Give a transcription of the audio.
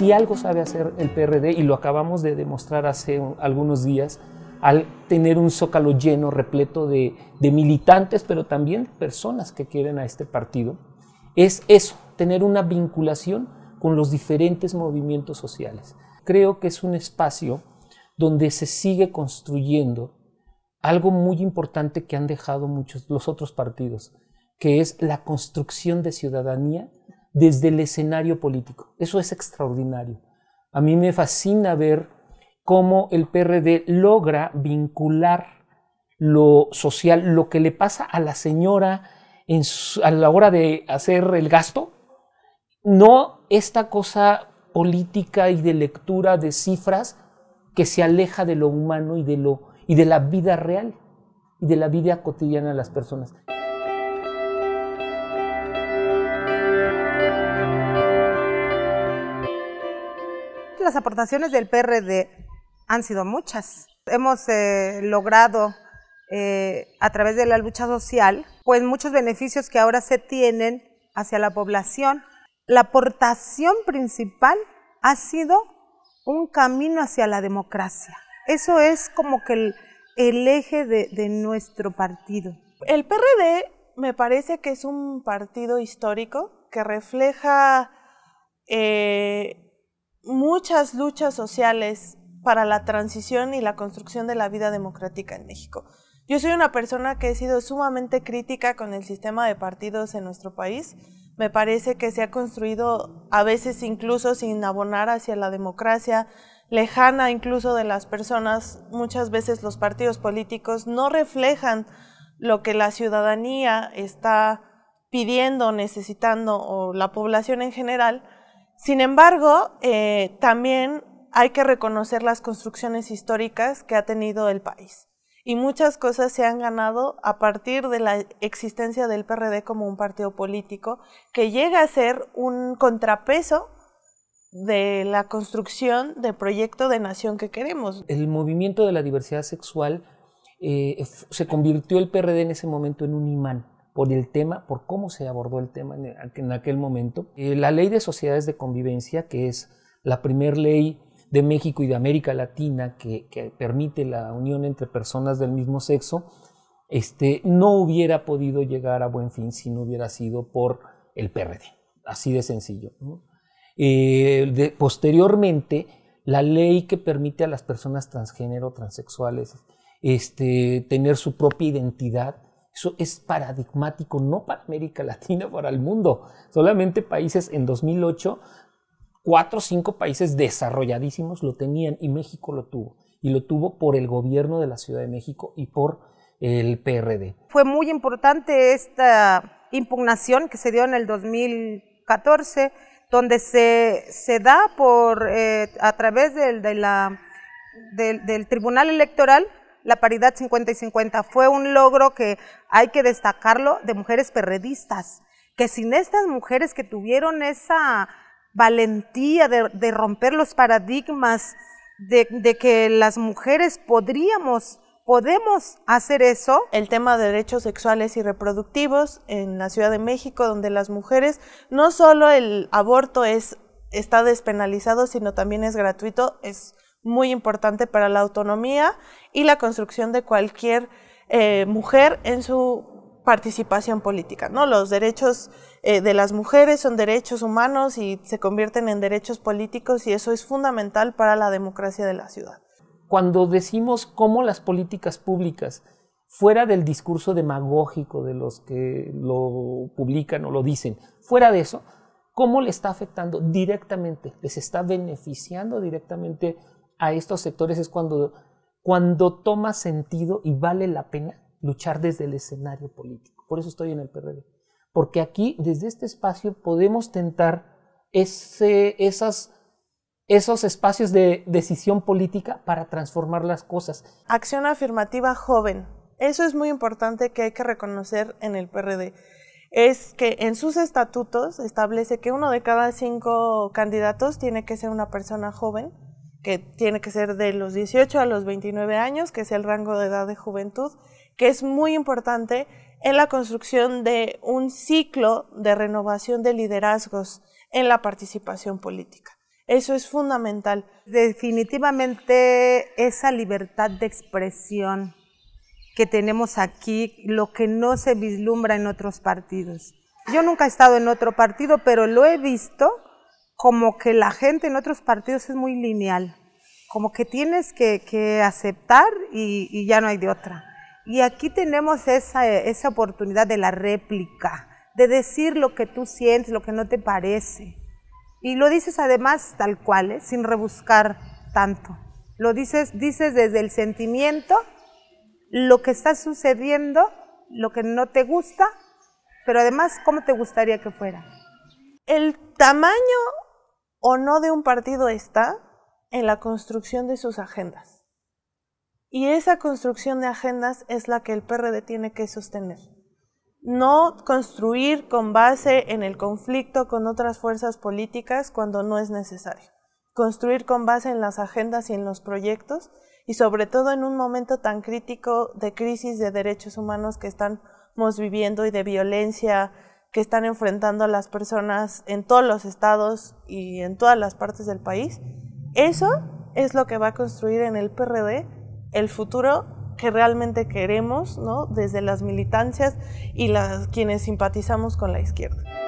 si algo sabe hacer el PRD, y lo acabamos de demostrar hace algunos días, al tener un zócalo lleno, repleto de, militantes, pero también personas que quieren a este partido, es eso, tener una vinculación con los diferentes movimientos sociales. Creo que es un espacio donde se sigue construyendo algo muy importante que han dejado muchos los otros partidos, que es la construcción de ciudadanía desde el escenario político. Eso es extraordinario. A mí me fascina ver cómo el PRD logra vincular lo social, lo que le pasa a la señora a la hora de hacer el gasto, no esta cosa política y de lectura de cifras que se aleja de lo humano y de, lo, y de la vida real y de la vida cotidiana de las personas. las aportaciones del PRD han sido muchas. Hemos eh, logrado eh, a través de la lucha social, pues muchos beneficios que ahora se tienen hacia la población. La aportación principal ha sido un camino hacia la democracia. Eso es como que el, eje de, nuestro partido. El PRD me parece que es un partido histórico que refleja eh, muchas luchas sociales para la transición y la construcción de la vida democrática en México. Yo soy una persona que he sido sumamente crítica con el sistema de partidos en nuestro país. Me parece que se ha construido a veces incluso sin abonar hacia la democracia, lejana incluso de las personas. Muchas veces los partidos políticos no reflejan lo que la ciudadanía está pidiendo, necesitando o la población en general. Sin embargo, eh, también hay que reconocer las construcciones históricas que ha tenido el país. Y muchas cosas se han ganado a partir de la existencia del PRD como un partido político que llega a ser un contrapeso de la construcción del proyecto de nación que queremos. El movimiento de la diversidad sexual eh, se convirtió el PRD en ese momento en un imán por el tema, por cómo se abordó el tema en aquel momento. Eh, la ley de sociedades de convivencia, que es la primer ley de México y de América Latina que, permite la unión entre personas del mismo sexo, este, no hubiera podido llegar a buen fin si no hubiera sido por el PRD. Así de sencillo. Eh, posteriormente, la ley que permite a las personas transgénero, transexuales, este, tener su propia identidad, eso es paradigmático, no para América Latina, para el mundo. Solamente países en 2008, cuatro o cinco países desarrolladísimos lo tenían y México lo tuvo. Y lo tuvo por el gobierno de la Ciudad de México y por el PRD. Fue muy importante esta impugnación que se dio en el 2014, donde se, da por, eh, a través del, del Tribunal Electoral la paridad 50 y 50 fue un logro que hay que destacarlo de mujeres perredistas, que sin estas mujeres que tuvieron esa valentía de, romper los paradigmas, de, de, que las mujeres podríamos, podemos hacer eso. El tema de derechos sexuales y reproductivos en la Ciudad de México, donde las mujeres, no solo el aborto es, está despenalizado, sino también es gratuito, es muy importante para la autonomía y la construcción de cualquier eh, mujer en su participación política. ¿no? Los derechos eh, de las mujeres son derechos humanos y se convierten en derechos políticos y eso es fundamental para la democracia de la ciudad. Cuando decimos cómo las políticas públicas, fuera del discurso demagógico de los que lo publican o lo dicen, fuera de eso, cómo le está afectando directamente, les está beneficiando directamente a estos sectores es cuando, cuando toma sentido y vale la pena luchar desde el escenario político. Por eso estoy en el PRD. Porque aquí, desde este espacio, podemos tentar ese, esas, esos espacios de decisión política para transformar las cosas. Acción afirmativa joven. Eso es muy importante que hay que reconocer en el PRD. Es que en sus estatutos establece que uno de cada cinco candidatos tiene que ser una persona joven que tiene que ser de los 18 a los 29 años, que es el rango de edad de juventud, que es muy importante en la construcción de un ciclo de renovación de liderazgos en la participación política. Eso es fundamental. Definitivamente esa libertad de expresión que tenemos aquí, lo que no se vislumbra en otros partidos. Yo nunca he estado en otro partido, pero lo he visto como que la gente en otros partidos es muy lineal, como que tienes que, aceptar y, ya no hay de otra. Y aquí tenemos esa, esa oportunidad de la réplica, de decir lo que tú sientes, lo que no te parece. Y lo dices además tal cual, ¿eh? sin rebuscar tanto. Lo dices, dices desde el sentimiento, lo que está sucediendo, lo que no te gusta, pero además cómo te gustaría que fuera. El tamaño o no de un partido está en la construcción de sus agendas. Y esa construcción de agendas es la que el PRD tiene que sostener. No construir con base en el conflicto con otras fuerzas políticas cuando no es necesario. Construir con base en las agendas y en los proyectos y sobre todo en un momento tan crítico de crisis de derechos humanos que estamos viviendo y de violencia que están enfrentando a las personas en todos los estados y en todas las partes del país. Eso es lo que va a construir en el PRD el futuro que realmente queremos, ¿no? Desde las militancias y las quienes simpatizamos con la izquierda.